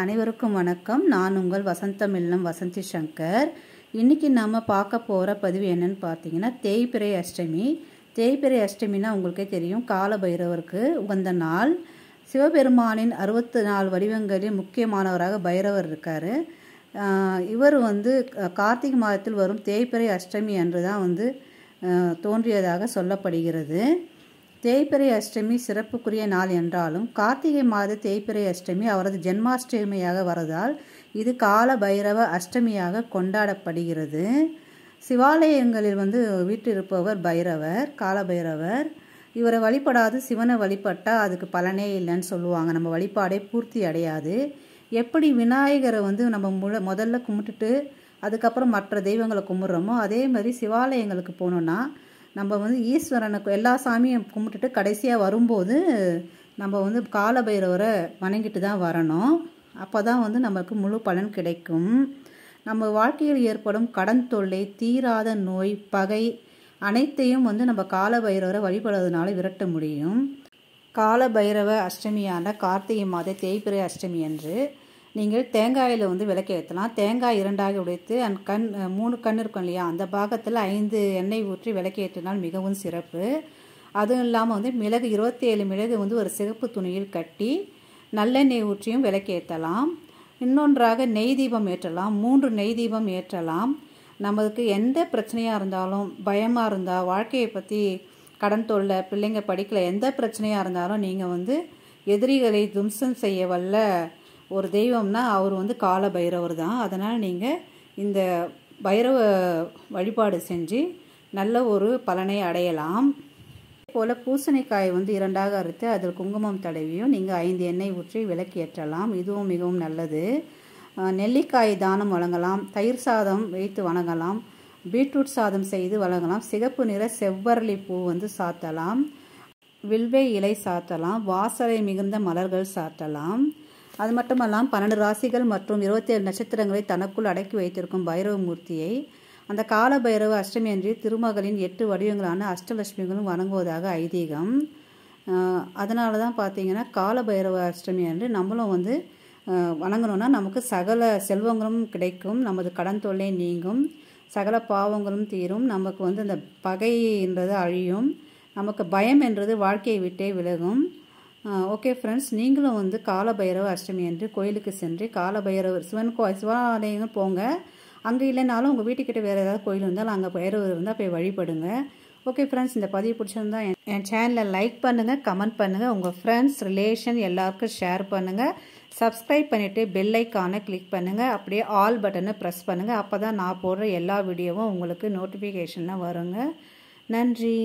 அனைவருக்கும் வணக்கம் நான் உங்கள் வசந்தம் இல்லம் வசந்தி சங்கர் இன்றைக்கி நம்ம பார்க்க போகிற பதிவு என்னன்னு பார்த்தீங்கன்னா தேய்பிரை அஷ்டமி தேய்பிரை அஷ்டமின்னா உங்களுக்கே தெரியும் கால பைரவருக்கு உகந்த நாள் சிவபெருமானின் அறுபத்து நாலு வடிவங்களில் முக்கியமானவராக பைரவர் இருக்கார் இவர் வந்து கார்த்திகை மாதத்தில் வரும் தேய்பிரை அஷ்டமி என்று தான் வந்து தோன்றியதாக சொல்லப்படுகிறது தேய்பிரை அஷ்டமி சிறப்புக்குரிய நாள் என்றாலும் கார்த்திகை மாத தேய்பிரை அஷ்டமி அவரது ஜென்மாஷ்டமியாக வரதால் இது கால பைரவ அஷ்டமியாக கொண்டாடப்படுகிறது சிவாலயங்களில் வந்து வீட்டிருப்பவர் பைரவர் கால பைரவர் இவரை வழிபடாது சிவனை வழிபட்டால் அதுக்கு பலனே இல்லைன்னு சொல்லுவாங்க நம்ம வழிபாடே பூர்த்தி அடையாது எப்படி விநாயகரை வந்து நம்ம முழ முதல்ல கும்பிட்டுட்டு அதுக்கப்புறம் மற்ற தெய்வங்களை கும்பிட்றோமோ அதே மாதிரி சிவாலயங்களுக்கு போனோன்னா நம்ம வந்து ஈஸ்வரனுக்கு எல்லா சாமியும் கும்பிட்டுட்டு கடைசியாக வரும்போது நம்ம வந்து காலபைரவரை வணங்கிட்டு தான் வரணும் அப்போ தான் வந்து நமக்கு முழு பலன் கிடைக்கும் நம்ம வாழ்க்கையில் ஏற்படும் கடன் தொல்லை தீராத நோய் பகை அனைத்தையும் வந்து நம்ம காலபைரவரை வழிபடுறதுனால விரட்ட முடியும் காலபைரவ அஷ்டமியான கார்த்திகை மாத தேய்பிரை அஷ்டமி அன்று நீங்கள் தேங்காயில் வந்து விளக்கு ஏற்றலாம் தேங்காய் இரண்டாக உடைத்து அந் கண் மூணு கண் இருக்கும் இல்லையா அந்த பாகத்தில் ஐந்து எண்ணெய் ஊற்றி விளக்கு ஏற்றினால் மிகவும் சிறப்பு அதுவும் இல்லாமல் வந்து மிளகு இருபத்தி ஏழு மிளகு வந்து ஒரு சிகப்பு துணியில் கட்டி நல்லெண்ணெய் ஊற்றியும் விளக்கேற்றலாம் இன்னொன்றாக நெய் தீபம் ஏற்றலாம் மூன்று நெய் தீபம் ஏற்றலாம் நம்மளுக்கு எந்த பிரச்சனையாக இருந்தாலும் பயமாக இருந்தால் வாழ்க்கையை பற்றி கடன் தொல்லை பிள்ளைங்க படிக்கல எந்த பிரச்சனையாக இருந்தாலும் நீங்கள் வந்து எதிரிகளை தும்சம் செய்ய வல்ல ஒரு தெய்வம்னா அவர் வந்து கால பைரவர் தான் அதனால் நீங்கள் இந்த பைரவ வழிபாடு செஞ்சு நல்ல ஒரு பலனை அடையலாம் போல் பூசணிக்காய் வந்து இரண்டாக அறுத்து அதில் குங்குமம் தடவியும் நீங்கள் ஐந்து எண்ணெய் ஊற்றி ஏற்றலாம் இதுவும் மிகவும் நல்லது நெல்லிக்காய் தானம் வழங்கலாம் தயிர் சாதம் வைத்து வணங்கலாம் பீட்ரூட் சாதம் செய்து வழங்கலாம் சிகப்பு நிற செவ்வரளி பூ வந்து சாத்தலாம் வில்வே இலை சாத்தலாம் வாசலை மிகுந்த மலர்கள் சாத்தலாம் அது மட்டுமல்லாம் பன்னெண்டு ராசிகள் மற்றும் இருபத்தேழு நட்சத்திரங்களை தனக்குள் அடக்கி வைத்திருக்கும் பைரவமூர்த்தியை அந்த கால பைரவ அஷ்டமி அன்றி திருமகளின் எட்டு வடிவங்களான அஷ்டலட்சுமிகளும் வணங்குவதாக ஐதீகம் அதனால தான் பார்த்தீங்கன்னா கால பைரவ அஷ்டமி அன்று நம்மளும் வந்து வணங்கணும்னா நமக்கு சகல செல்வங்களும் கிடைக்கும் நமது கடன் தொல்லை நீங்கும் சகல பாவங்களும் தீரும் நமக்கு வந்து அந்த பகைன்றது அழியும் நமக்கு பயம் என்றது வாழ்க்கையை விட்டே விலகும் ஓகே ஃப்ரெண்ட்ஸ் நீங்களும் வந்து காலபைரவ அஷ்டமி என்று கோயிலுக்கு சென்று காலபைரவர் சிவன் கோ சிவாலயம் போங்க அங்கே இல்லைனாலும் உங்கள் வீட்டுக்கிட்ட வேறு ஏதாவது கோயில் வந்தாலும் அங்கே பைரவர் இருந்தால் போய் வழிபடுங்க ஓகே ஃப்ரெண்ட்ஸ் இந்த பதிவு பிடிச்சிருந்தா என் சேனலில் லைக் பண்ணுங்கள் கமெண்ட் பண்ணுங்கள் உங்கள் ஃப்ரெண்ட்ஸ் ரிலேஷன் எல்லாருக்கும் ஷேர் பண்ணுங்கள் சப்ஸ்கிரைப் பண்ணிவிட்டு பெல்லைக்கானை கிளிக் பண்ணுங்கள் அப்படியே ஆல் பட்டனை ப்ரெஸ் பண்ணுங்கள் அப்போ தான் நான் போடுற எல்லா வீடியோவும் உங்களுக்கு நோட்டிஃபிகேஷனாக வருங்க நன்றி